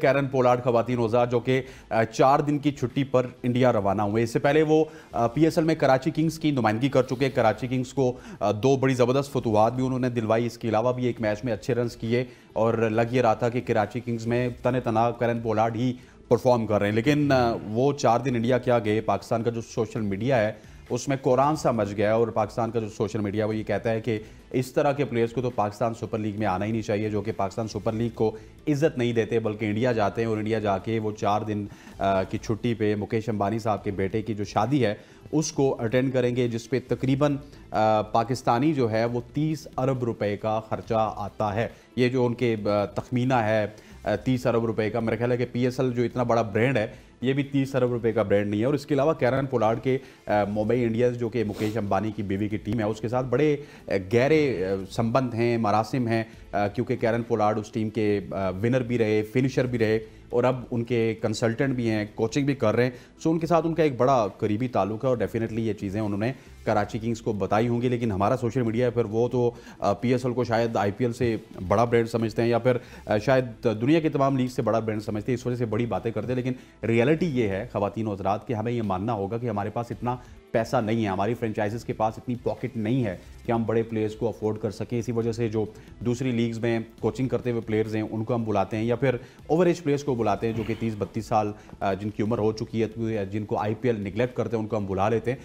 Kieron Pollard खवतिन ओजा जो कि चार दिन की छुट्टी पर इंडिया रवाना हुए इससे पहले वो पीएसएल में कराची किंग्स की नुमाइंदगी कर चुके कराची किंग्स को दो बड़ी ज़बरदस्त फतूहत भी उन्होंने दिलवाई इसके अलावा भी एक मैच में अच्छे रन किए और लग ये रहा था कि कराची किंग्स में तन तना कैरन पोलार्ड ही परफॉर्म कर रहे हैं लेकिन वो चार दिन इंडिया क्या गए पाकिस्तान का जो सोशल मीडिया है उसमें कुरान सा मच गया और पाकिस्तान का जो सोशल मीडिया वो ये कहता है कि इस तरह के प्लेयर्स को तो पाकिस्तान सुपर लीग में आना ही नहीं चाहिए जो कि पाकिस्तान सुपर लीग को इज़्ज़त नहीं देते बल्कि इंडिया जाते हैं और इंडिया जाके वो चार दिन की छुट्टी पे मुकेश अंबानी साहब के बेटे की जो शादी है उसको अटेंड करेंगे जिस तकरीबन पाकिस्तानी जो है वो तीस अरब रुपये का ख़र्चा आता है ये जो उनके तखमीना है तीस अरब रुपए का मेरा ख्याल है कि पीएसएल जो इतना बड़ा ब्रांड है ये भी तीस अरब रुपए का ब्रांड नहीं है और इसके अलावा कैरन पोलार्ड के मुंबई इंडियंस जो कि मुकेश अंबानी की बीवी की टीम है उसके साथ बड़े गहरे संबंध हैं मरासिम हैं क्योंकि कैरन पोलार्ड उस टीम के विनर भी रहे फिनिशर भी रहे और अब उनके कंसल्टेंट भी हैं कोचिंग भी कर रहे हैं सो उनके साथ उनका एक बड़ा करीबी ताल्लुक है और डेफिनेटली ये चीज़ें उन्होंने कराची किंग्स को बताई होंगी लेकिन हमारा सोशल मीडिया है फिर वो तो पी एस एल को शायद आई पी एल से बड़ा ब्रांड समझते हैं या फिर शायद दुनिया की तमाम लीग से बड़ा ब्रांड समझते हैं इस वजह से बड़ी बातें करते हैं लेकिन रियलिटी ये है ख़वान हजरात कि हमें ये मानना होगा कि हमारे पास इतना पैसा नहीं है हमारी फ्रेंचाइजेस के पास इतनी पॉकेट नहीं है कि हम बड़े प्लेयर्स को अफोर्ड कर सकें इसी वजह से जो दूसरी लीग्स में कोचिंग करते हुए प्लेयर्स हैं उनको हम बुलाते हैं या फिर ओवर एज प्लेयर्स को बुलाते हैं जो कि तीस बत्तीस साल जिनकी उम्र हो चुकी है जिनको आई पी निगलेक्ट करते हैं उनको हम बुला लेते हैं